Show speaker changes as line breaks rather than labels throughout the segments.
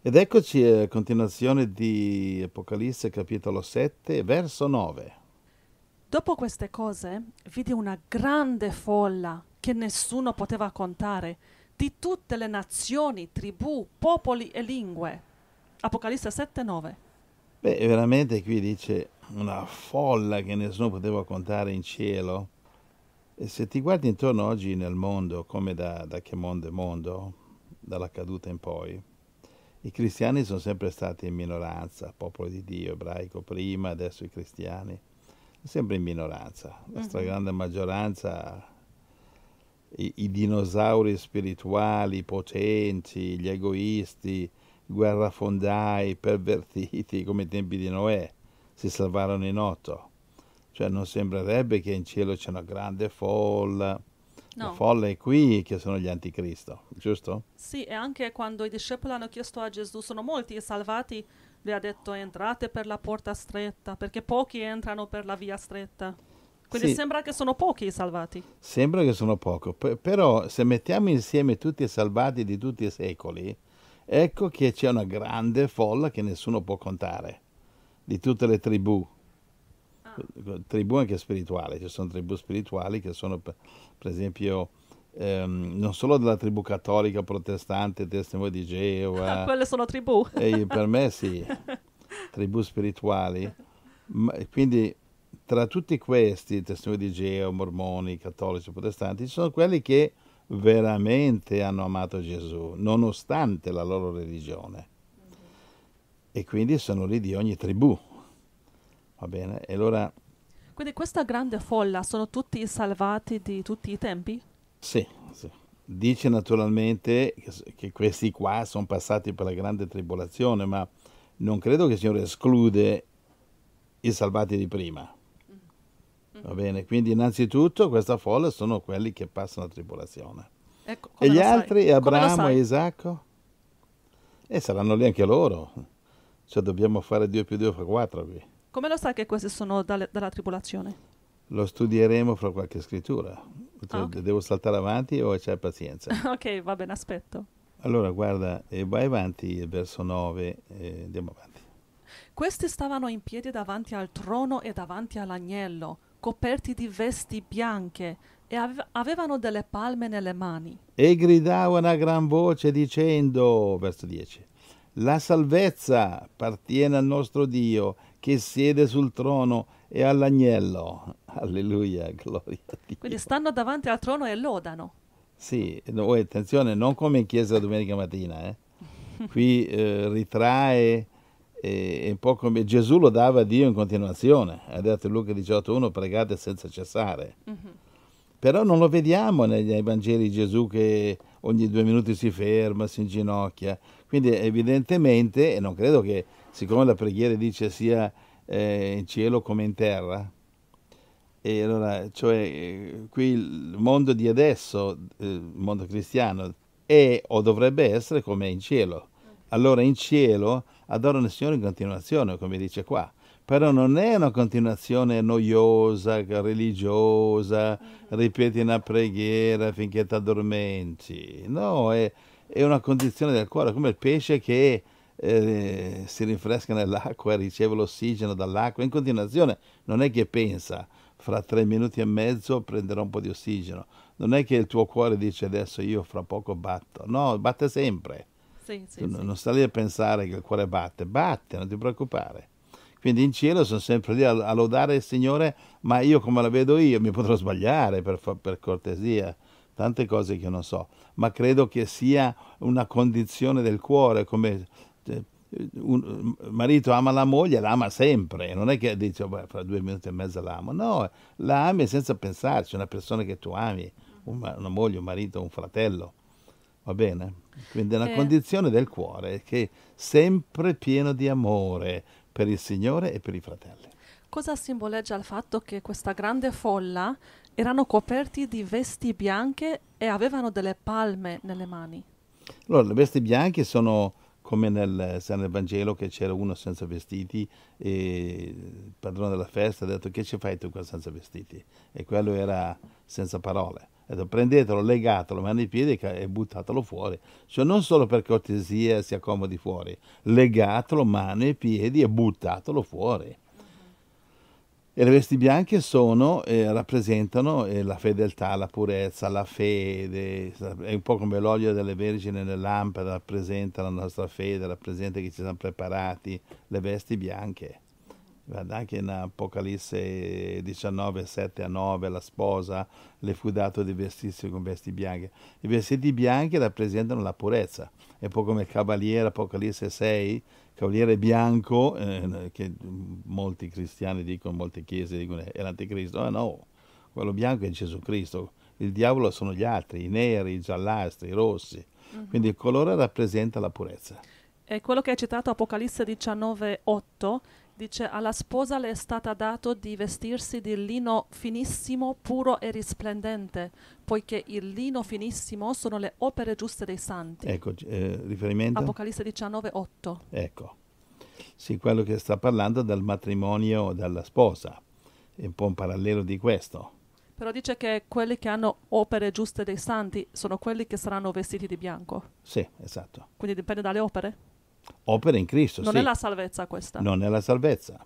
Ed eccoci a continuazione di Apocalisse capitolo 7, verso 9.
Dopo queste cose vidi una grande folla che nessuno poteva contare, di tutte le nazioni, tribù, popoli e lingue. Apocalisse 7, 9.
Beh, veramente qui dice una folla che nessuno poteva contare in cielo. E se ti guardi intorno oggi nel mondo, come da, da che mondo è mondo, dalla caduta in poi, i cristiani sono sempre stati in minoranza, popolo di Dio, ebraico prima, adesso i cristiani, sempre in minoranza. La mm-hmm. stragrande maggioranza, i, i dinosauri spirituali, i potenti, gli egoisti, i guerrafondai, i pervertiti come i tempi di Noè, si salvarono in otto. Cioè non sembrerebbe che in cielo c'è una grande folla No. La folla è qui che sono gli anticristo, giusto?
Sì, e anche quando i discepoli hanno chiesto a Gesù, sono molti i salvati, lui ha detto entrate per la porta stretta, perché pochi entrano per la via stretta. Quindi sì. sembra che sono pochi i salvati.
Sembra che sono pochi, P però se mettiamo insieme tutti i salvati di tutti i secoli, ecco che c'è una grande folla che nessuno può contare, di tutte le tribù, tribù anche spirituali, ci sono tribù spirituali che sono per, per esempio ehm, non solo della tribù cattolica, protestante, testimone di Geova. Quelle
sono tribù. e per me sì,
tribù spirituali. Ma, quindi tra tutti questi, testimoni di Geova, mormoni, cattolici, protestanti, ci sono quelli che veramente hanno amato Gesù, nonostante la loro religione. E quindi sono lì di ogni tribù Va bene, e allora...
Quindi questa grande folla sono tutti salvati di tutti i tempi?
Sì, sì. Dice naturalmente che questi qua sono passati per la grande tribolazione, ma non credo che il Signore esclude i salvati di prima. Mm. Va mm. bene, quindi innanzitutto questa folla sono quelli che passano la tribolazione. Ecco, e gli altri, sai? Abramo e Isacco? E saranno lì anche loro. Cioè dobbiamo fare 2 più 2 fa 4 qui.
Come lo sai che queste sono dalle, dalla tribolazione?
Lo studieremo fra qualche scrittura. Ah, cioè, okay. Devo saltare avanti o c'è pazienza?
ok, va bene, aspetto.
Allora, guarda, e eh, vai avanti, eh, verso 9, eh, andiamo avanti.
Questi stavano in piedi davanti al trono e davanti all'agnello, coperti di vesti bianche, e ave- avevano delle palme nelle mani.
E gridavano a gran voce dicendo, verso 10, La salvezza appartiene al nostro Dio che siede sul trono e all'agnello. Alleluia, gloria a
Dio. Quindi stanno davanti al trono e lodano.
Sì, no, oh, attenzione, non come in chiesa domenica mattina, eh. qui eh, ritrae è un po' come Gesù lo dava a Dio in continuazione, ha detto in Luca 18.1 pregate senza cessare. Mm-hmm. Però non lo vediamo negli Vangeli Gesù che ogni due minuti si ferma, si inginocchia. Quindi evidentemente, e non credo che siccome la preghiera dice sia eh, in cielo come in terra, e allora, cioè, eh, qui il mondo di adesso, eh, il mondo cristiano, è o dovrebbe essere come in cielo. Allora in cielo adorano il Signore in continuazione, come dice qua. Però non è una continuazione noiosa, religiosa, ripeti una preghiera finché ti addormenti. No, è, è una condizione del cuore, come il pesce che eh, si rinfresca nell'acqua e riceve l'ossigeno dall'acqua in continuazione. Non è che pensa, fra tre minuti e mezzo prenderò un po' di ossigeno. Non è che il tuo cuore dice adesso io fra poco batto. No, batte sempre. Sì, sì, non, sì. non sta lì a pensare che il cuore batte, batte, non ti preoccupare. Quindi in cielo sono sempre lì a, a lodare il Signore, ma io come la vedo io mi potrò sbagliare per, per cortesia tante cose che non so, ma credo che sia una condizione del cuore, come eh, un eh, marito ama la moglie, l'ama sempre, non è che dice oh, beh, fra due minuti e mezzo l'amo, no, l'ami senza pensarci, una persona che tu ami, una moglie, un marito, un fratello, va bene? Quindi è una eh. condizione del cuore che è sempre pieno di amore per il Signore e per i fratelli.
Cosa simboleggia il fatto che questa grande folla erano coperti di vesti bianche e avevano delle palme nelle mani?
Allora, le vesti bianche sono come nel, nel Vangelo che c'era uno senza vestiti e il padrone della festa ha detto che ci fai tu qua senza vestiti? E quello era senza parole. Ha detto prendetelo, legatelo, mano ai piedi e buttatelo fuori. Cioè non solo per cortesia si accomodi fuori, legatelo, mano e piedi e buttatelo fuori. E le vesti bianche sono, eh, rappresentano eh, la fedeltà, la purezza, la fede, è un po' come l'olio delle vergini nelle lampade, rappresenta la nostra fede, rappresenta che ci siamo preparati, le vesti bianche. Guarda anche in Apocalisse 19, 7 a 9, la sposa le fu dato di vestirsi con vesti bianche. I vestiti bianchi rappresentano la purezza, è un po' come il cavaliere, Apocalisse 6, Cavaliere Bianco, eh, che molti cristiani dicono, molte chiese dicono eh, è l'anticristo, ah no, quello bianco è Gesù Cristo, il diavolo sono gli altri, i neri, i giallastri, i rossi, uh-huh. quindi il colore rappresenta la purezza.
E quello che hai citato Apocalisse 19, 8, Dice, alla sposa le è stato dato di vestirsi di lino finissimo, puro e risplendente, poiché il lino finissimo sono le opere giuste dei santi.
Ecco, eh, riferimento?
Apocalisse 19, 8.
Ecco, sì, quello che sta parlando dal matrimonio dalla sposa, è un po' un parallelo di questo.
Però dice che quelli che hanno opere giuste dei santi sono quelli che saranno vestiti di bianco.
Sì, esatto.
Quindi dipende dalle opere?
opera in Cristo. Non sì. è la salvezza questa. Non è la salvezza.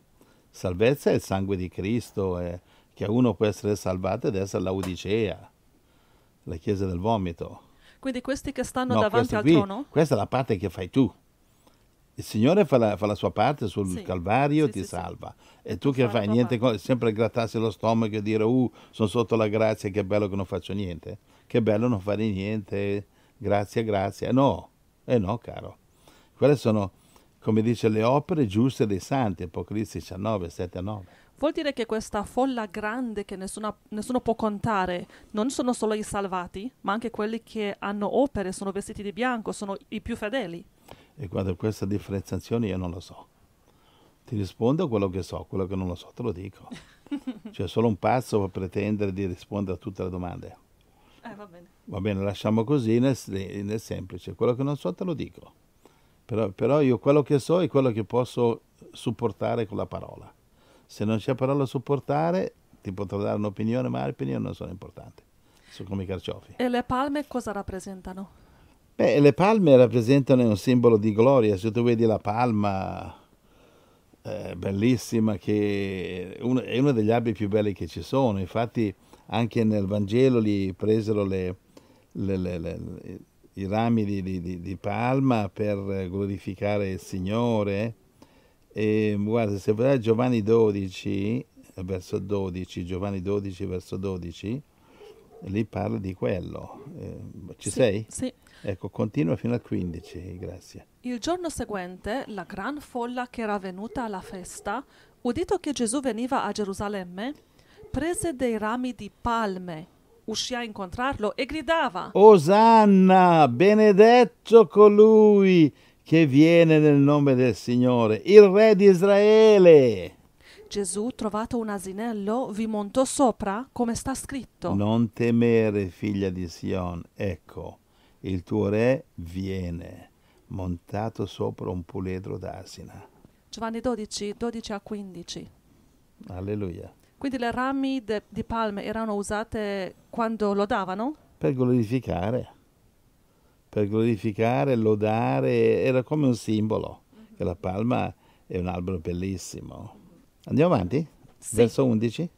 Salvezza è il sangue di Cristo, è che uno può essere salvato ed essere l'Odicea, la chiesa del vomito.
Quindi questi che stanno no, davanti al qui, trono?
Questa è la parte che fai tu. Il Signore fa la, fa la sua parte sul sì. Calvario, sì, ti sì, salva. E tu che fai niente, parte. sempre grattarsi lo stomaco e dire, uh, sono sotto la grazia, che bello che non faccio niente. Che bello non fare niente, grazie, grazie. No, eh no, caro quelle sono, come dice, le opere giuste dei santi, Apocalisse 19, 7 9.
Vuol dire che questa folla grande che nessuno, nessuno può contare non sono solo i salvati, ma anche quelli che hanno opere, sono vestiti di bianco, sono i più fedeli.
E guarda, questa differenziazione io non lo so. Ti rispondo a quello che so, quello che non lo so te lo dico. cioè solo un pazzo può pretendere di rispondere a tutte le domande. Eh, va bene. Va bene, lasciamo così nel, nel semplice. Quello che non so te lo dico. Però, però io quello che so è quello che posso supportare con la parola. Se non c'è parola a supportare, ti potrò dare un'opinione, ma le opinioni non sono importanti. Sono come i carciofi.
E le palme cosa rappresentano?
Beh, le palme rappresentano un simbolo di gloria. Se tu vedi la palma eh, bellissima, che uno, è uno degli abiti più belli che ci sono. Infatti, anche nel Vangelo li presero le, le, le, le i rami di, di, di, palma per glorificare il Signore. E, guarda, se vedete Giovanni 12, verso 12, Giovanni 12, verso 12, lì parla di quello. Eh, ci sì, sei? Sì. Ecco, continua fino al 15, grazie.
Il giorno seguente la gran folla che era venuta alla festa, udito che Gesù veniva a Gerusalemme, prese dei rami di palme uscì a incontrarlo e gridava
Osanna, benedetto colui che viene nel nome del Signore, il Re di Israele.
Gesù, trovato un asinello, vi montò sopra, come sta scritto.
Non temere, figlia di Sion, ecco, il tuo Re viene, montato sopra un puledro d'asina.
Giovanni 12, 12 a 15.
Alleluia.
Quindi le rami de, di palme erano usate quando lodavano?
Per glorificare, per glorificare, lodare, era come un simbolo, che mhm. la palma è un albero bellissimo. Andiamo avanti? Sì. Verso 11?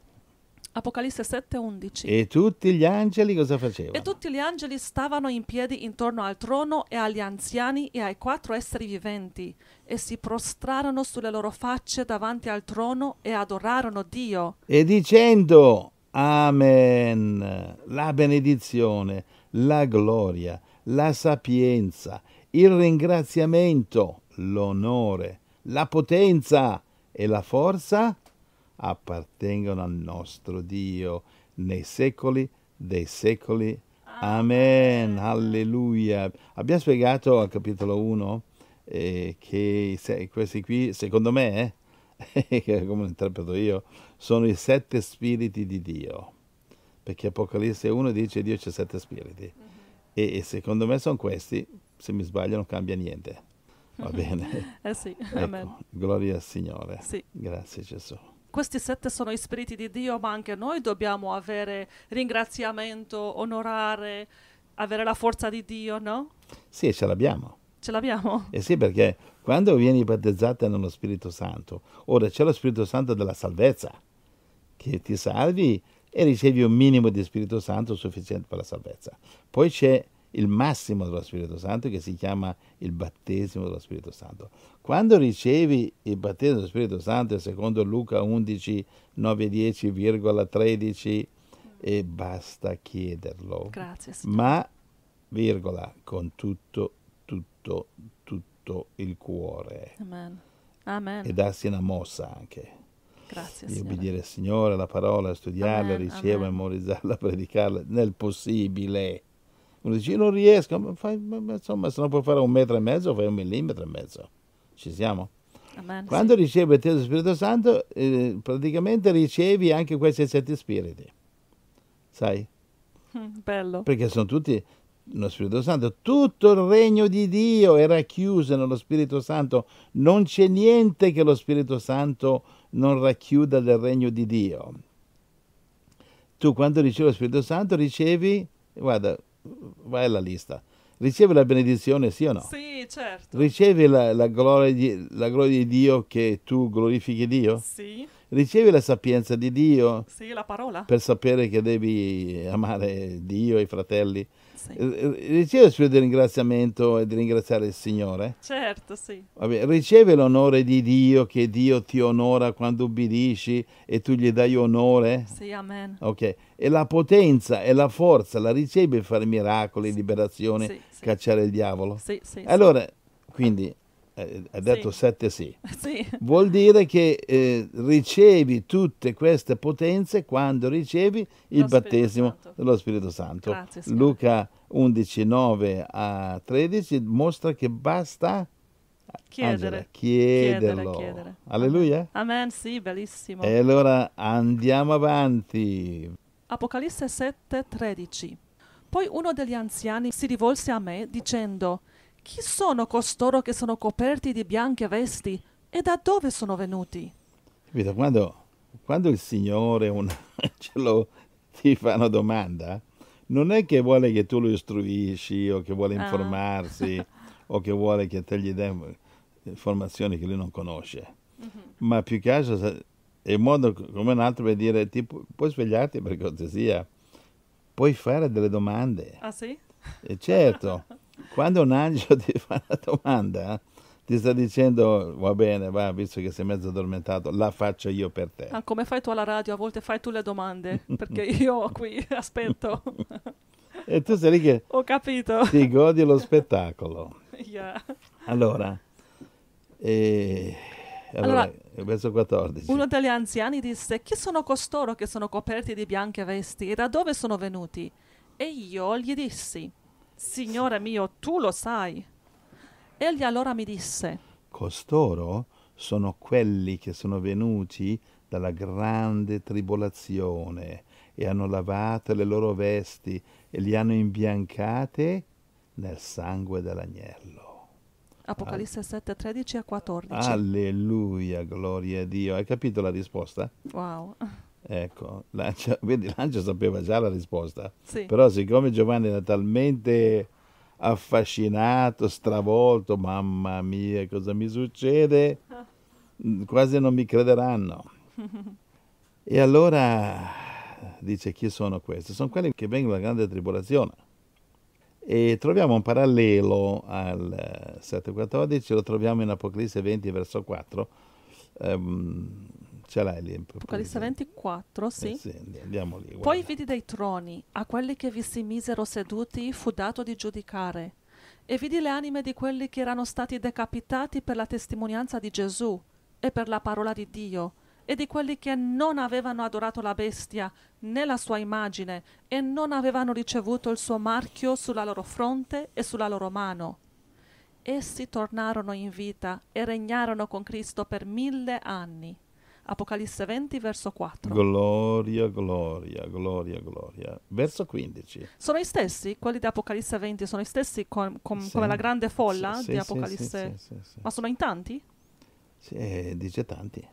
Apocalisse 7:11.
E tutti gli angeli cosa facevano? E
tutti gli angeli stavano in piedi intorno al trono e agli anziani e ai quattro esseri viventi e si prostrarono sulle loro facce davanti al trono e adorarono Dio.
E dicendo Amen, la benedizione, la gloria, la sapienza, il ringraziamento, l'onore, la potenza e la forza appartengono al nostro Dio nei secoli dei secoli. Amen, Amen. alleluia. Abbiamo spiegato al capitolo 1 eh, che se, questi qui, secondo me, eh, come lo interpreto io, sono i sette spiriti di Dio. Perché Apocalisse 1 dice Dio c'è sette spiriti. Mm -hmm. e, e, secondo me sono questi, se mi sbaglio non cambia niente. Va bene? eh sì, ecco, Gloria al Signore. Sì. Grazie Gesù
questi sette sono i spiriti di Dio, ma anche noi dobbiamo avere ringraziamento, onorare, avere la forza di Dio, no?
Sì, ce l'abbiamo.
Ce l'abbiamo?
Eh sì, perché quando vieni battezzata nello Spirito Santo, ora c'è lo Spirito Santo della salvezza, che ti salvi e ricevi un minimo di Spirito Santo sufficiente per la salvezza. Poi c'è il massimo dello Spirito Santo che si chiama il battesimo dello Spirito Santo. Quando ricevi il battesimo dello Spirito Santo, secondo Luca 11, 9, 10,13, e basta chiederlo. Grazie, signora. Ma, virgola, con tutto, tutto, tutto il cuore. Amen. Amen. E darsi una mossa anche. Grazie, di obbedire al Signore, alla parola, studiarla, riceverla, memorizzarla, predicarla nel possibile. Uno dice, io non riesco, ma, fai, ma insomma, se non puoi fare un metro e mezzo, fai un millimetro e mezzo. Ci siamo? Amen, Quando sì. ricevi il Dio Spirito Santo, eh, praticamente ricevi anche questi sette spiriti. Sai? Mm, bello. Perché sono tutti nello Spirito Santo. Tutto il regno di Dio era chiuso nello Spirito Santo. Non c'è niente che lo Spirito Santo non racchiuda del regno di Dio. Tu quando ricevi lo Spirito Santo ricevi, guarda, vai alla lista. Riceve la benedizione, sì o no? Sì, certo. Ricevi la, la, gloria di, la gloria di Dio che tu glorifichi Dio? Sì. Ricevi la sapienza di Dio? Sì, la parola. Per sapere che devi amare Dio e i fratelli? sì. Eh, eh, riceve il suo ringraziamento e di ringraziare il Signore? Certo, sì. Vabbè, riceve l'onore di Dio, che Dio ti onora quando ubbidisci e tu gli dai onore? Sì, amen. Ok, e la potenza e la forza la riceve per fare miracoli, sì. liberazione, sì, cacciare il diavolo? Sì,
sì. Allora,
quindi eh, ha detto sì. sette sì. sì. Vuol dire che eh, ricevi tutte queste potenze quando ricevi il Lo battesimo Spirito dello Spirito Santo. Grazie, Luca 11, 9 a 13 mostra che basta
chiedere, Angela, chiederlo. Chiedere, chiedere. Alleluia. Amen, sì, bellissimo. E
allora andiamo avanti.
Apocalisse 7, 13. Poi uno degli anziani si rivolse a me dicendo chi sono costoro che sono coperti di bianche vesti e da dove sono venuti?
quando, quando il Signore un angelo ti fa una domanda, non è che vuole che tu lo istruisci o che vuole ah. informarsi ah. o che vuole che te gli dai informazioni che lui non conosce, mm-hmm. ma più che altro è un modo come un altro per dire ti pu- puoi svegliarti per cortesia, puoi fare delle domande. Ah sì? E eh, certo, Quando un angelo ti fa una domanda, eh, ti sta dicendo va bene, va, visto che sei mezzo addormentato, la faccio io per te.
Ah, come fai tu alla radio? A volte fai tu le domande, perché io qui aspetto.
e tu sei lì che... Ho
capito. Ti
godi lo spettacolo. Yeah. Allora, eh, allora, allora verso 14.
Uno degli anziani disse, chi sono costoro che sono coperti di bianche vesti e da dove sono venuti? E io gli dissi, Signore mio, tu lo sai. Egli allora mi disse,
Costoro sono quelli che sono venuti dalla grande tribolazione e hanno lavato le loro vesti e li hanno imbiancate nel sangue dell'agnello.
Apocalisse 7, 13 a 14.
Alleluia, gloria a Dio. Hai capito la risposta? Wow. Ecco, Lancia, vedi, Lancia sapeva già la risposta, sì. però siccome Giovanni era talmente affascinato, stravolto, mamma mia, cosa mi succede? Ah. Quasi non mi crederanno. E allora dice chi sono questi? Sono quelli che vengono dalla grande tribolazione. E troviamo un parallelo al 7.14, lo troviamo in Apocalisse 20, verso 4. Um, ehm, ce l'hai lì. Apocalisse
24, sì. Eh sì
andiamo lì. Poi
vidi dei troni, a quelli che vi si misero seduti fu dato di giudicare. E vidi le anime di quelli che erano stati decapitati per la testimonianza di Gesù e per la parola di Dio, e di quelli che non avevano adorato la bestia né la sua immagine e non avevano ricevuto il suo marchio sulla loro fronte e sulla loro mano. Essi tornarono in vita e regnarono con Cristo per mille anni. Apocalisse 20, verso 4.
Gloria, gloria, gloria, gloria. Verso 15.
Sono i stessi, quelli di Apocalisse 20, sono i stessi com, com, sì. come la grande folla sì, di sì, Apocalisse. Ma sono in tanti?
Sì, dice tanti.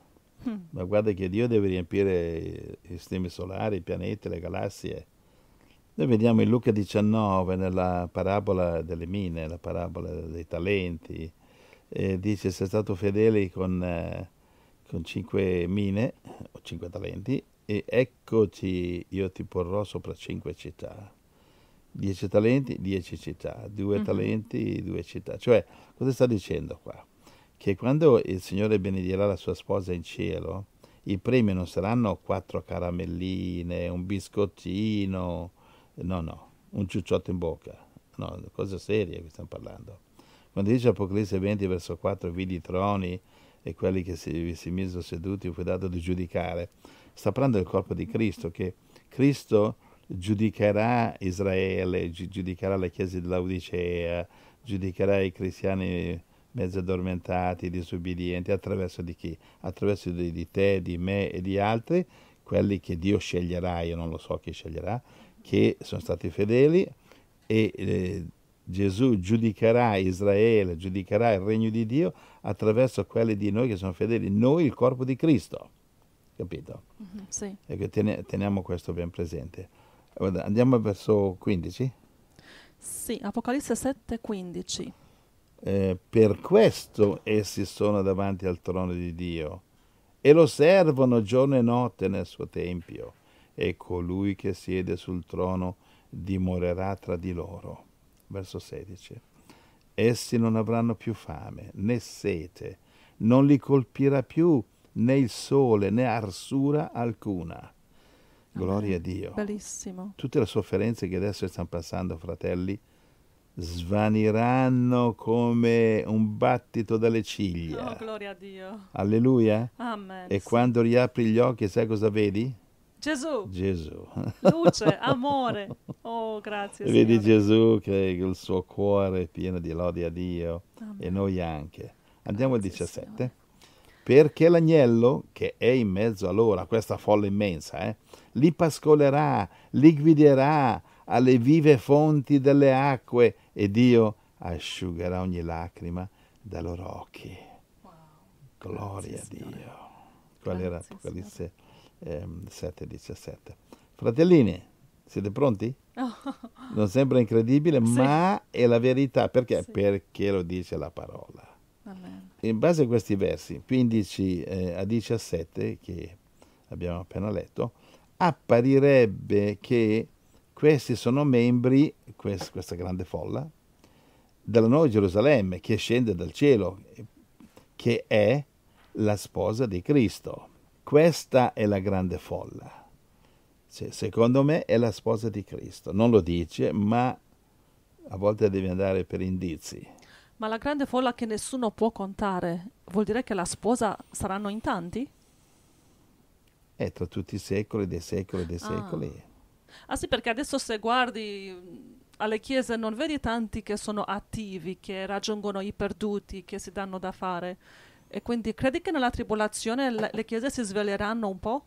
Hmm. Ma guarda che Dio deve riempire i sistemi solari, i pianeti, le galassie. Noi vediamo in Luca 19, nella parabola delle mine, la parabola dei talenti, eh, dice sei stato fedele con eh, con 5 mine o 5 talenti e eccoci io ti porrò sopra 5 città 10 talenti 10 città 2 mm-hmm. talenti 2 città cioè cosa sta dicendo qua che quando il Signore benedirà la sua sposa in cielo i premi non saranno quattro caramelline un biscottino no no un ciucciotto in bocca no cosa seria che stiamo parlando quando dice Apocalisse 20 verso 4 vidi troni e quelli che si, si misero seduti fu dato di giudicare. Sta parlando del corpo di Cristo, che Cristo giudicherà Israele, gi- giudicherà la chiesa dell'Odicea, giudicherà i cristiani mezzo addormentati, disubbidienti, attraverso di chi? Attraverso di, di, te, di me e di altri, quelli che Dio sceglierà, io non lo so chi sceglierà, che sono stati fedeli e eh, Gesù giudicherà Israele, giudicherà il regno di Dio attraverso quelli di noi che sono fedeli, noi il corpo di Cristo. Capito? Mm-hmm. sì. Ten- teniamo questo ben presente. Andiamo verso 15?
Sì, Apocalisse 7, 15.
Eh, per questo essi sono davanti al trono di Dio e lo servono giorno e notte nel suo tempio e colui che siede sul trono dimorerà tra di loro verso 16. Essi non avranno più fame né sete, non li colpirà più né il sole né arsura alcuna. Gloria a Dio.
Bellissimo.
Tutte le sofferenze che adesso stanno passando, fratelli, svaniranno come un battito dalle ciglia. Oh, gloria a Dio. Alleluia. Amen. E quando riapri gli occhi, sai cosa vedi? Gesù. Gesù.
Luce, amore. Oh, grazie. Signore. Vedi
Gesù che il suo cuore è pieno di lode a Dio Amen. e noi anche. Andiamo grazie al 17. Signore. Perché l'agnello che è in mezzo a loro, a questa folla immensa, eh, li pascolerà, li guiderà alle vive fonti delle acque e Dio asciugherà ogni lacrima dai loro occhi. Wow. Gloria grazie, a Dio. Qual era Apocalisse? ehm, 7.17. Fratellini, siete pronti? Non sembra incredibile, sì. ma è la verità. Perché? Sì. Perché lo dice la parola. Amen. In base a questi versi, 15 eh, a 17, che abbiamo appena letto, apparirebbe che questi sono membri, quest, questa grande folla, della Nuova Gerusalemme che scende dal cielo, che è la sposa di Cristo. Questa è la grande folla. Cioè, secondo me è la sposa di Cristo. Non lo dice, ma a volte devi andare per indizi.
Ma la grande folla che nessuno può contare vuol dire che la sposa saranno in tanti?
È eh, tra tutti i secoli, dei secoli, dei ah. secoli.
Ah sì, perché adesso se guardi alle chiese non vedi tanti che sono attivi, che raggiungono i perduti, che si danno da fare. E quindi credi che nella tribolazione le, le chiese si sveglieranno un po'?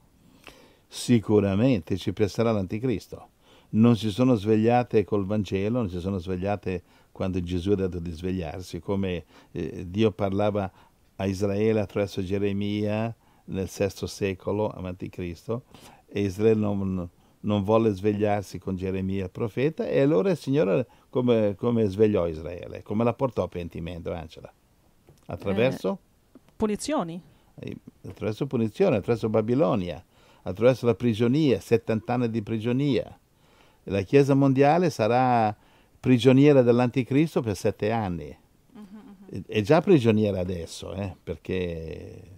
Sicuramente ci piacerà l'anticristo. Non si sono svegliate col Vangelo, non si sono svegliate quando Gesù ha dato di svegliarsi, come eh, Dio parlava a Israele attraverso Geremia nel VI secolo a.C. e Israele non, non volle svegliarsi con Geremia il profeta e allora il Signore come, come svegliò Israele, come la portò a pentimento, Angela? Eh, attraverso?
punizioni?
Attraverso punizioni, attraverso Babilonia, attraverso la prigionia, 70 anni di prigionia. La Chiesa mondiale sarà prigioniera dell'Anticristo per sette anni. Mm-hmm, mm-hmm. È già prigioniera adesso, eh, perché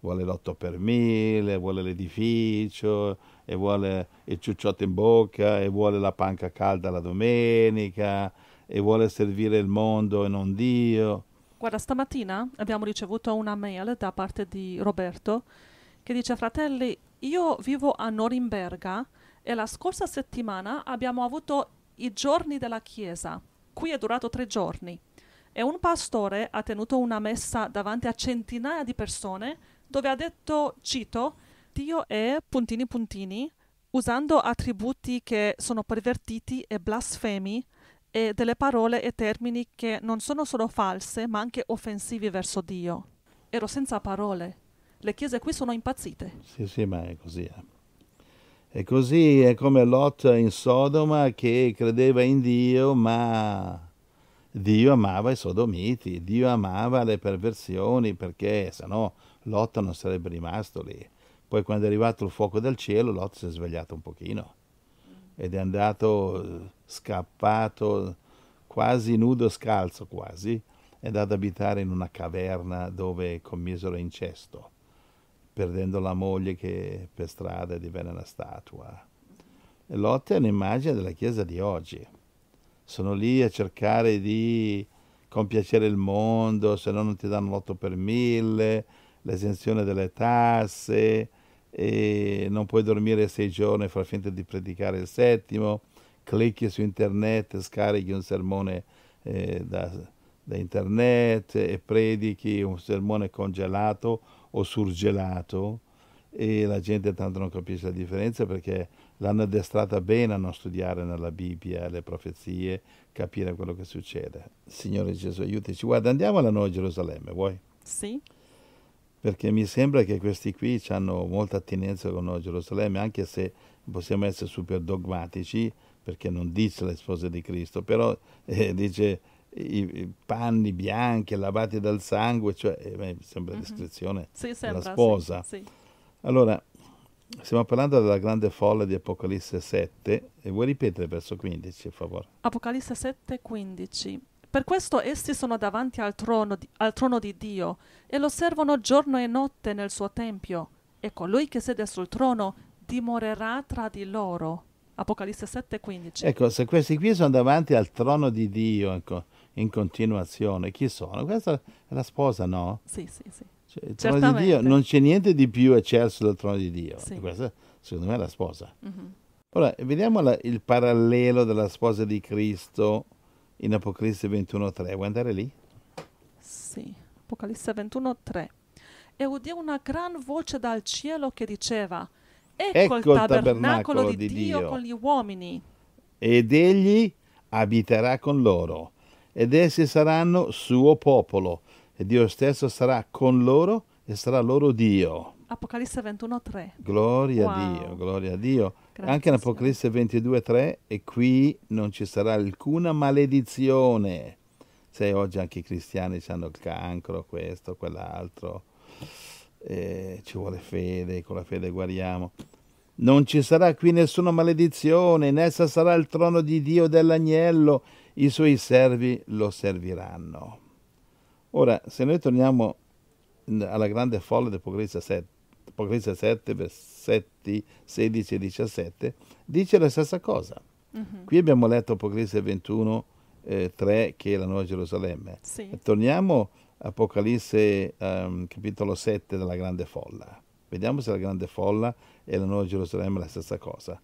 vuole l'otto per mille, vuole l'edificio, e vuole il ciucciotto in bocca, e vuole la panca calda la domenica, e vuole servire il mondo e non Dio Guarda,
stamattina abbiamo ricevuto una mail da parte di Roberto che dice, fratelli, io vivo a Norimberga e la scorsa settimana abbiamo avuto i giorni della Chiesa. Qui è durato tre giorni e un pastore ha tenuto una messa davanti a centinaia di persone dove ha detto, cito, Dio è puntini puntini, usando attributi che sono pervertiti e blasfemi e delle parole e termini che non sono solo false, ma anche offensivi verso Dio. Ero senza parole. Le chiese qui sono impazzite. Sì,
sì, ma è così. E eh. così è come Lot in Sodoma che credeva in Dio, ma Dio amava i sodomiti, Dio amava le perversioni, perché se no Lot non sarebbe rimasto lì. Poi quando è arrivato il fuoco del cielo, Lot si è svegliato un pochino ed è andato scappato quasi nudo scalzo quasi, ed ad abitare in una caverna dove commisero incesto, perdendo la moglie che per strada divenne una statua. E Lotte è un'immagine della Chiesa di oggi. Sono lì a cercare di compiacere il mondo, se no non ti danno l'otto per mille, l'esenzione delle tasse, e non puoi dormire sei giorni e far finta di predicare il settimo clicchi su internet, scarichi un sermone eh, da, da, internet e predichi un sermone congelato o surgelato e la gente tanto non capisce la differenza perché l'hanno addestrata bene a non studiare nella Bibbia, le profezie, capire quello che succede. Signore Gesù, aiutaci. Guarda, andiamo alla Nuova Gerusalemme, vuoi? Sì perché mi sembra che questi qui hanno molta attinenza con Nuova Gerusalemme, anche se possiamo essere super dogmatici, perché non dice le spose di Cristo, però eh, dice i, panni bianchi lavati dal sangue, cioè eh, sembra mhm. descrizione mm-hmm. sì, sembra, della sposa. Sì, sì. Allora, stiamo parlando della grande folla di Apocalisse 7, e vuoi ripetere il verso 15, per favore?
Apocalisse 7, 15. Per questo essi sono davanti al trono, di, al trono di Dio e lo servono giorno e notte nel suo tempio, e colui che siede sul trono dimorerà tra di loro Apocalisse 7,15. Ecco, se
questi qui sono davanti al trono di Dio ecco, in continuazione, chi sono? Questa è la sposa, no? Sì, sì, sì. Cioè, il trono di Dio, non c'è niente di più eccesso del trono di Dio. Sì. Questa, secondo me, è la sposa. Mm-hmm. Ora, vediamo la, il parallelo della sposa di Cristo in Apocalisse 21.3. Vuoi andare lì? Sì,
Apocalisse 21.3. E udì una gran voce dal cielo che diceva, Ecco, ecco il tabernacolo, tabernacolo di, Dio, Dio con gli uomini.
Ed egli abiterà con loro, ed essi saranno suo popolo, e Dio stesso sarà con loro e sarà loro Dio.
Apocalisse 21.3.
Gloria wow. a Dio, gloria a Dio. Grazie Anche in Apocalisse 22.3 e qui non ci sarà alcuna maledizione. Se oggi anche i cristiani hanno il cancro, questo, quell'altro eh, ci vuole fede, con la fede guariamo. Non ci sarà qui nessuna maledizione, in essa sarà il trono di Dio dell'agnello, i suoi servi lo serviranno. Ora, se noi torniamo alla grande folla di Apocalisse 7, 7 versetti 16 e 17, dice la stessa cosa. Uh-huh. Qui abbiamo letto Apocalisse 21, eh, 3, che è la Nuova Gerusalemme. Sì. Torniamo a Apocalisse ehm, capitolo 7 della grande folla. Vediamo se la grande folla e la nuova Gerusalemme è la stessa cosa.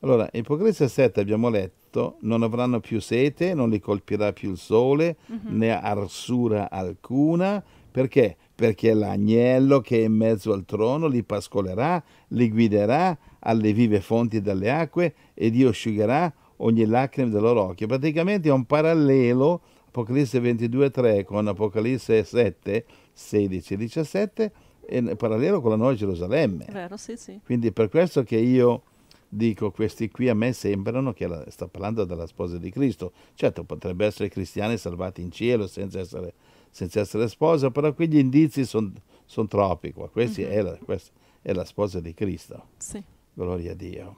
Allora, in Apocalisse 7 abbiamo letto, non avranno più sete, non li colpirà più il sole, mm-hmm. né arsura alcuna, perché? Perché l'agnello che è in mezzo al trono li pascolerà, li guiderà alle vive fonti delle acque e Dio asciugherà ogni lacrima del loro occhio. Praticamente è un parallelo Apocalisse 22.3 con Apocalisse 7, 16 17 in parallelo con la nuova Gerusalemme.
Vero, sì, sì.
Quindi per questo che io dico questi qui a me sembrano che la, sta parlando della sposa di Cristo. Certo, potrebbero essere cristiani salvati in cielo senza essere, senza essere sposa, però qui gli indizi sono son troppi qua. Questi mm-hmm. è la, questa è la sposa di Cristo. Sì. Gloria a Dio.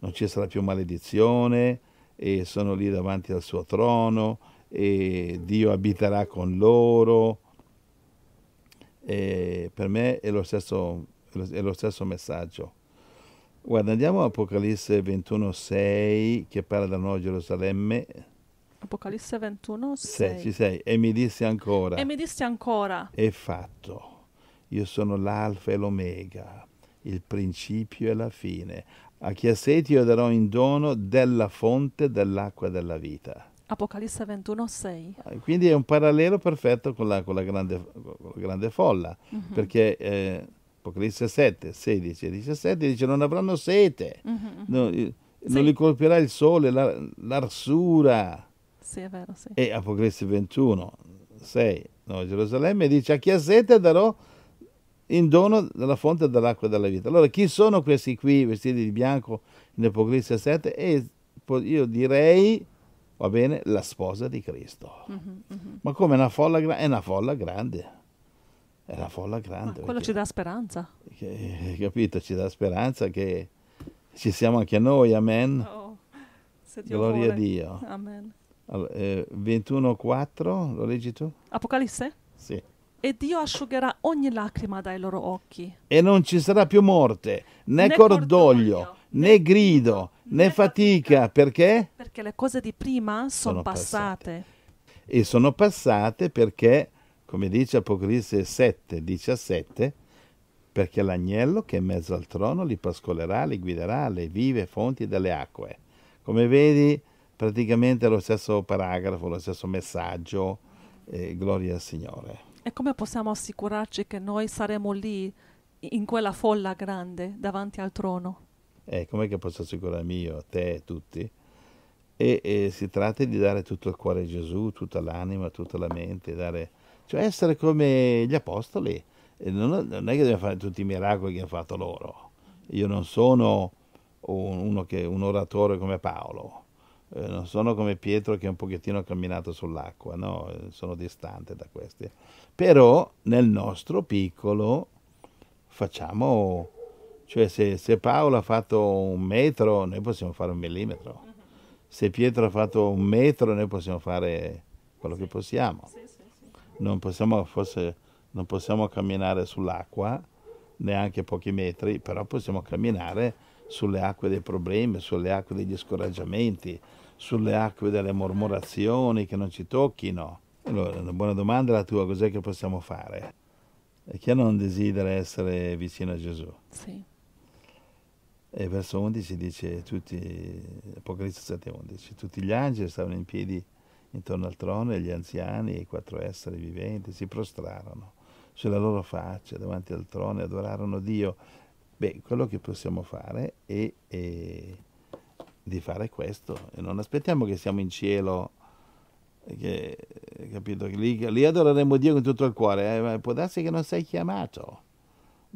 Non ci sarà più maledizione e sono lì davanti al suo trono e Dio abiterà con loro. E per me è lo, stesso, è lo stesso, messaggio. Guarda, andiamo a Apocalisse 21, 6, che parla della Nuova Gerusalemme.
Apocalisse 21, 6. Se, ci
sei. E mi disse ancora. E
mi disse ancora.
È fatto. Io sono l'alfa e l'omega, il principio e la fine. A chi ha sete io darò in dono della fonte dell'acqua della vita.
Apocalisse 21, 6.
Eh, quindi è un parallelo perfetto con la, con la, grande, con la grande, folla, mm-hmm. perché eh, Apocalisse 7, 16 e 17 dice non avranno sete, mm-hmm. no, eh, sì. non li colpirà il sole, la, l'arsura.
Sì, è vero, sì. E
Apocalisse 21, 6, no, Gerusalemme dice a chi ha sete darò in dono della fonte dell'acqua e della vita. Allora chi sono questi qui vestiti di bianco in Apocalisse 7? E io direi va bene, la sposa di Cristo. Mm-hmm, mm-hmm. Ma come una folla grande? È una folla grande. È una folla grande. Ma quello perché, ci
dà speranza.
Che, eh, capito, ci dà speranza che ci siamo anche noi, amen.
Oh, Gloria vuole. a Dio. Amen.
Allora, eh, 21.4, lo leggi tu?
Apocalisse? Sì. E Dio asciugherà ogni lacrima dai loro occhi.
E non ci sarà più morte, né, né cordoglio, cordoglio, né grido, né fatica, perché?
Perché le cose di prima sono, sono passate. passate.
E sono passate perché, come dice Apocalisse 7, 17, perché l'agnello che è in mezzo al trono li pascolerà, li guiderà alle vive fonti delle acque. Come vedi, praticamente lo stesso paragrafo, lo stesso messaggio, eh, gloria al Signore.
E come possiamo assicurarci che noi saremo lì in quella folla grande davanti al trono?
eh, com'è che posso assicurarmi io, a te, tutti? E, e, si tratta di dare tutto il cuore a Gesù, tutta l'anima, tutta la mente, dare, cioè essere come gli apostoli. Non, non, è che dobbiamo fare tutti i miracoli che hanno fatto loro. Io non sono un, che, un oratore come Paolo, eh, non sono come Pietro che un pochettino ha camminato sull'acqua, no? Eh, sono distante da questi. Però nel nostro piccolo facciamo cioè se, se, Paolo ha fatto un metro, noi possiamo fare un millimetro. Se Pietro ha fatto un metro, noi possiamo fare quello che possiamo. Non possiamo, forse, non possiamo camminare sull'acqua, neanche pochi metri, però possiamo camminare sulle acque dei problemi, sulle acque degli scoraggiamenti, sulle acque delle mormorazioni che non ci tocchino. Allora, una buona domanda è la tua, cos'è che possiamo fare? E chi non desidera essere vicino a Gesù? Sì. E verso 11 dice, tutti, Apocalisse 7:11, tutti gli angeli stavano in piedi intorno al trono e gli anziani e i quattro esseri viventi si prostrarono sulla loro faccia davanti al trono e adorarono Dio. Beh, quello che possiamo fare è, è di fare questo e non aspettiamo che siamo in cielo. Che, capito? Lì, lì adoreremo Dio con tutto il cuore, eh? ma può darsi che non sei chiamato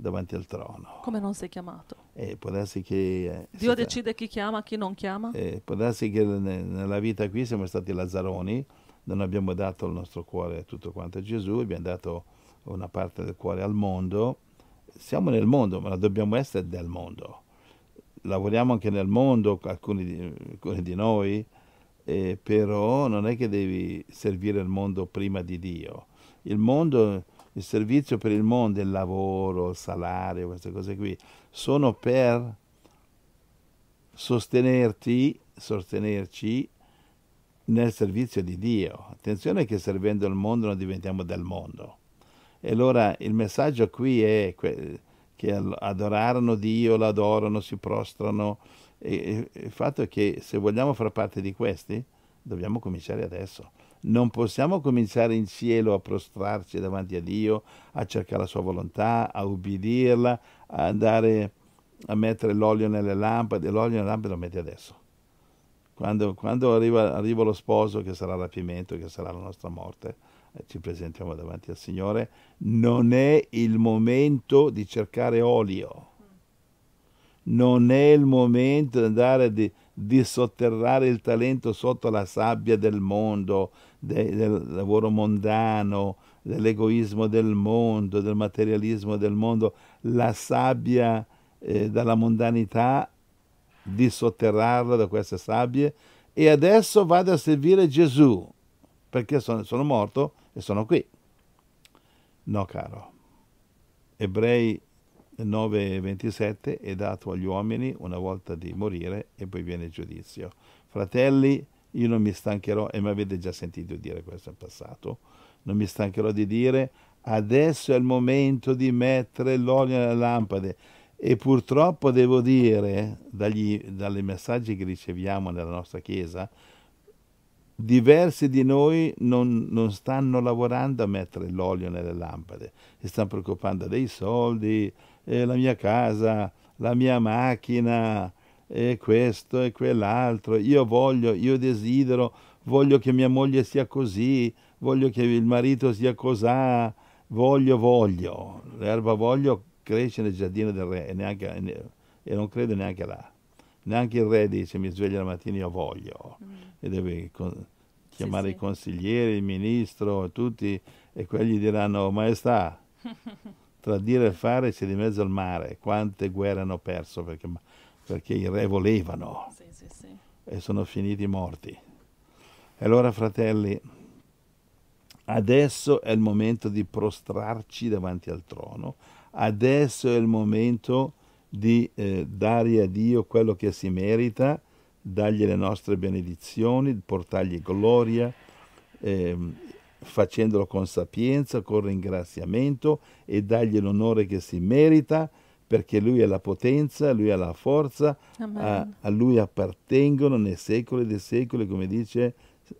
davanti al trono.
Come non sei chiamato?
Eh, può darsi che... Eh, Dio
decide chi chiama, chi non chiama? Eh,
può darsi che ne, nella vita qui siamo stati lazzaroni, non abbiamo dato il nostro cuore a tutto quanto a Gesù, abbiamo dato una parte del cuore al mondo. Siamo nel mondo, ma dobbiamo essere del mondo. Lavoriamo anche nel mondo, alcuni di, alcuni di noi, eh, però non è che devi servire il mondo prima di Dio. Il mondo il servizio per il mondo, il lavoro, il salario, queste cose qui, sono per sostenerti, sostenerci nel servizio di Dio. Attenzione che servendo il mondo non diventiamo del mondo. E allora il messaggio qui è che adorarono Dio, l'adorano, si prostrano. E il fatto è che se vogliamo far parte di questi, dobbiamo cominciare adesso. Non possiamo cominciare in cielo a prostrarci davanti a Dio, a cercare la sua volontà, a ubbidirla, a andare a mettere l'olio nelle lampade. L'olio nelle lampade lo metti adesso. Quando, quando arriva, arriva, lo sposo, che sarà il rapimento, che sarà la nostra morte, eh, ci presentiamo davanti al Signore, non è il momento di cercare olio. Non è il momento di andare di, di sotterrare il talento sotto la sabbia del mondo, de, del lavoro mondano, dell'egoismo del mondo, del materialismo del mondo, la sabbia eh, dalla mondanità, di sotterrarla da queste sabbie e adesso vado a servire Gesù perché sono, sono morto e sono qui. No, caro. Ebrei 9:27 è dato agli uomini una volta di morire e poi viene il giudizio. Fratelli, io non mi stancherò, e mi avete già sentito dire questo in passato, non mi stancherò di dire adesso è il momento di mettere l'olio nelle lampade. E purtroppo devo dire, dagli, dalle messaggi che riceviamo nella nostra Chiesa, diversi di noi non, non stanno lavorando a mettere l'olio nelle lampade, si stanno preoccupando dei soldi, eh, la mia casa, la mia macchina, e questo e quell'altro, io voglio, io desidero, voglio che mia moglie sia così, voglio che il marito sia così, voglio, voglio. L'erba voglio cresce nel giardino del re e, neanche, e non crede neanche là. Neanche il re dice mi sveglio la mattina io voglio mm. e deve con- chiamare sì, i consiglieri, il ministro, tutti e quelli diranno maestà, tra dire e fare c'è di mezzo al mare, quante guerre hanno perso perché perché i re volevano sì, sì, sì. e sono finiti morti. E allora, fratelli, adesso è il momento di prostrarci davanti al trono, adesso è il momento di eh, dare a Dio quello che si merita, dargli le nostre benedizioni, portargli gloria, eh, facendolo con sapienza, con ringraziamento e dargli l'onore che si merita perché Lui ha la potenza, Lui ha la forza, a, a, Lui appartengono nei secoli dei secoli, come dice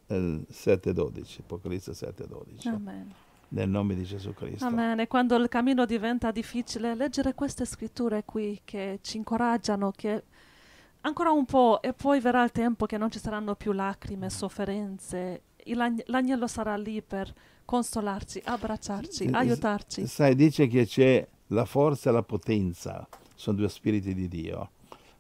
eh, 7.12, Apocalisse 7.12. Amen. Nel nome di Gesù Cristo. Amen.
E quando il cammino diventa difficile, leggere queste scritture qui che ci incoraggiano, che ancora un po' e poi verrà il tempo che non ci saranno più lacrime, sofferenze, l'agnello sarà lì per consolarci, abbracciarci, eh, aiutarci.
Sai, dice che c'è la forza e la potenza, sono due spiriti di Dio.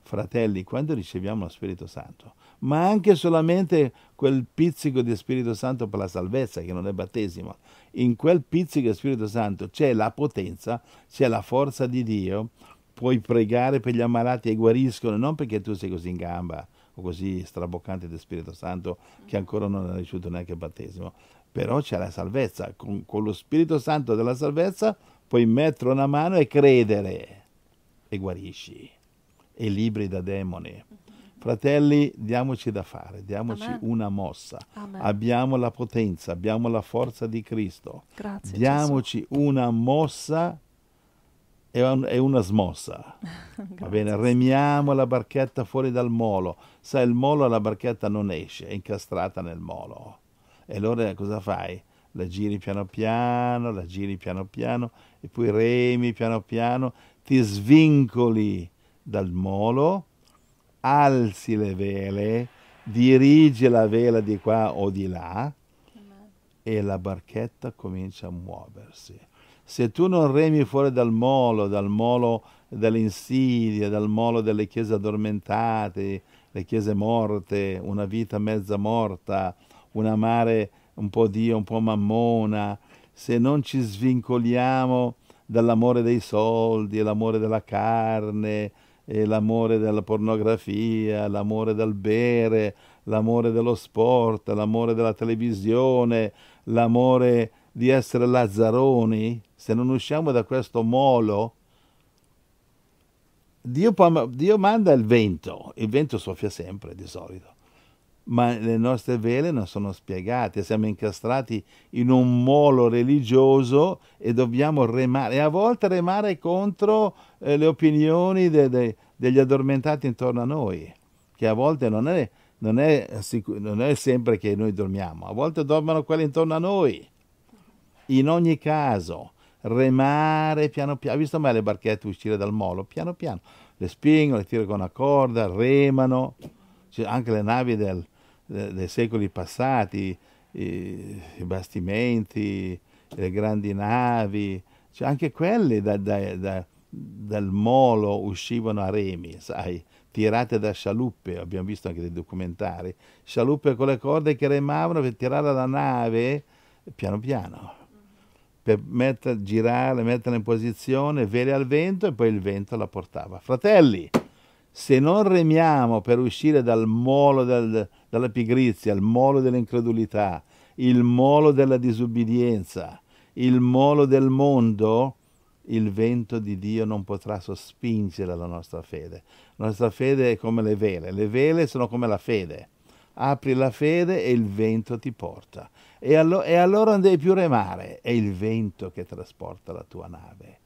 Fratelli, quando riceviamo lo Spirito Santo, ma anche solamente quel pizzico di Spirito Santo per la salvezza, che non è battesimo, in quel pizzico di Spirito Santo c'è la potenza, c'è la forza di Dio, puoi pregare per gli ammalati e guariscono, non perché tu sei così in gamba o così straboccante di Spirito Santo che ancora non hai ricevuto neanche il battesimo, però c'è la salvezza, con, con lo Spirito Santo della salvezza puoi mettere una mano e credere e guarisci e libri da demoni. Fratelli, diamoci da fare, diamoci Amen. una mossa. Amen. Abbiamo la potenza, abbiamo la forza di Cristo.
Grazie, diamoci
Gesù. una mossa e, un, e una smossa. Va bene, remiamo la barchetta fuori dal molo. Sai, il molo la barchetta non esce, è incastrata nel molo. E allora cosa fai? La giri piano piano, la giri piano piano e poi remi piano piano, ti svincoli dal molo, alzi le vele, dirigi la vela di qua o di là e la barchetta comincia a muoversi. Se tu non remi fuori dal molo, dal molo dell'insidia, dal molo delle chiese addormentate, le chiese morte, una vita mezza morta, una mare un po' Dio, un po' mammona, se non ci svincoliamo dall'amore dei soldi, l'amore della carne, l'amore della pornografia, l'amore del bere, l'amore dello sport, l'amore della televisione, l'amore di essere lazzaroni, se non usciamo da questo molo, Dio, Dio manda il vento, il vento soffia sempre di solito ma le nostre vele non sono spiegate, siamo incastrati in un molo religioso e dobbiamo remare, e a volte remare contro eh, le opinioni de, de, degli addormentati intorno a noi, che a volte non è, non, è non è sempre che noi dormiamo, a volte dormono quelli intorno a noi. In ogni caso, remare piano piano, Hai visto mai le barchette uscire dal molo? Piano piano, le spingono, le tirano con una corda, remano, cioè, anche le navi del, dei secoli passati, i, i bastimenti, le grandi navi, cioè anche quelle da, da, da, dal molo uscivano a remi, sai, tirate da scialuppe, abbiamo visto anche dei documentari, scialuppe con le corde che remavano per tirare la nave piano piano, per metter, girare, metterla in posizione, vele al vento e poi il vento la portava. Fratelli! se non remiamo per uscire dal molo del, della pigrizia, il molo dell'incredulità, il molo della disubbidienza, il molo del mondo, il vento di Dio non potrà sospingere la nostra fede. La nostra fede è come le vele, le vele sono come la fede. Apri la fede e il vento ti porta. E, allo e allora non devi più remare, è il vento che trasporta la tua nave.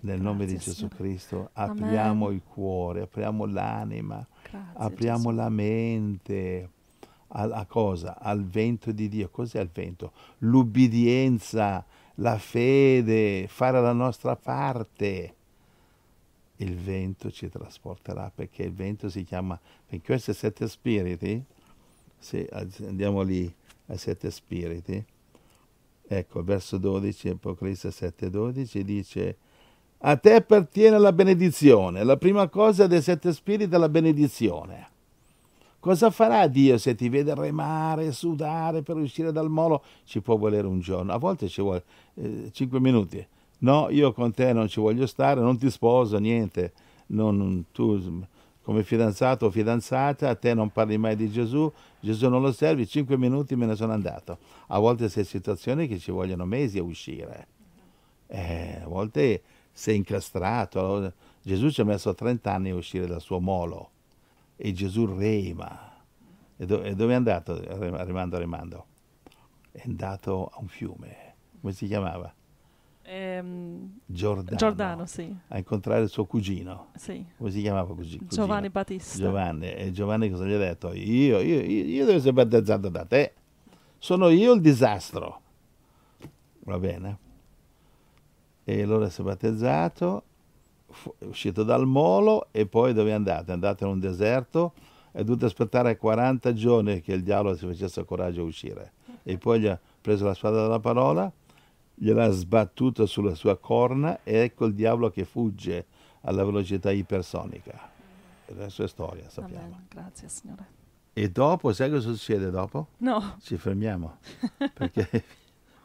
Nel nome Grazie, di Gesù Signore. Cristo apriamo Amen. il cuore, apriamo l'anima, Grazie, apriamo Gesù. la mente. A, a, cosa? Al vento di Dio. Cos'è il vento? L'ubbidienza, la fede, fare la nostra parte. Il vento ci trasporterà perché il vento si chiama, in questi sette spiriti, se andiamo lì ai sette spiriti, ecco, verso 12, Apocalisse 7, 12 dice a te appartiene la benedizione. La prima cosa dei sette spiriti è la benedizione. Cosa farà Dio se ti vede remare, sudare per uscire dal molo? Ci può volere un giorno, a volte ci vuole eh, minuti. No, io con te non ci voglio stare, non ti sposo, niente. Non, tu come fidanzato o fidanzata, a te non parli mai di Gesù, Gesù non lo servi, cinque minuti me ne sono andato. A volte c'è situazioni che ci vogliono mesi a uscire. Eh, a volte si è incastrato. Gesù ci ha messo 30 anni a uscire dal suo molo e Gesù rema. E, do, e dove è andato? Remando, remando. È andato a un fiume. Come si chiamava?
Ehm, Giordano. Giordano, sì.
A incontrare il suo cugino. Sì. Come si chiamava cugino? Giovanni Battista. Giovanni. E Giovanni cosa gli ha detto? Io, io, io, io devo essere battezzato da te. Sono io il disastro. Va bene? e allora si è battezzato, è uscito dal molo e poi dove è andato? È andato in un deserto, è dovuto aspettare 40 giorni che il diavolo si facesse coraggio a uscire e poi gli ha preso la spada della parola, gliel'ha sbattuta sulla sua corna e ecco il diavolo che fugge alla velocità ipersonica. Mm. Adesso è storia, sappiamo.
Vabbè, grazie Signore.
E dopo, sai cosa succede dopo? No. Ci fermiamo. Perché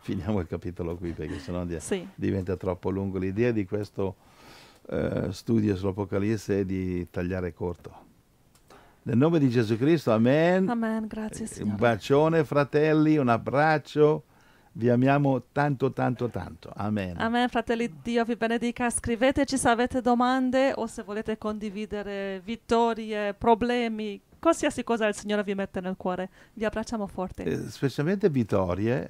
finiamo il capitolo qui perché sennò di- sì. diventa troppo lungo. L'idea di questo eh, studio sull'Apocalisse è di tagliare corto. Nel nome di Gesù Cristo, amen.
Amen, grazie eh, Signore. Un
bacione fratelli, un abbraccio. Vi amiamo tanto, tanto, tanto. Amen.
Amen, fratelli, Dio vi benedica. Scriveteci se avete domande o se volete condividere vittorie, problemi, qualsiasi cosa il Signore vi mette nel cuore. Vi abbracciamo forte. Eh,
specialmente vittorie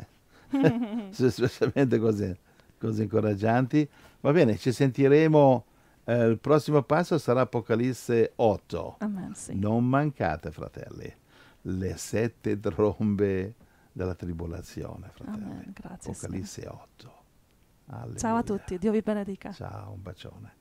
espressamente cose, cose, incoraggianti. Va bene, ci sentiremo. Eh, il prossimo passo sarà Apocalisse 8. Amen, sì. Non mancate, fratelli, le sette trombe della tribolazione, fratelli.
Amen, grazie,
Apocalisse sì. 8. Alleluia. Ciao a tutti,
Dio vi benedica. Ciao, un
bacione.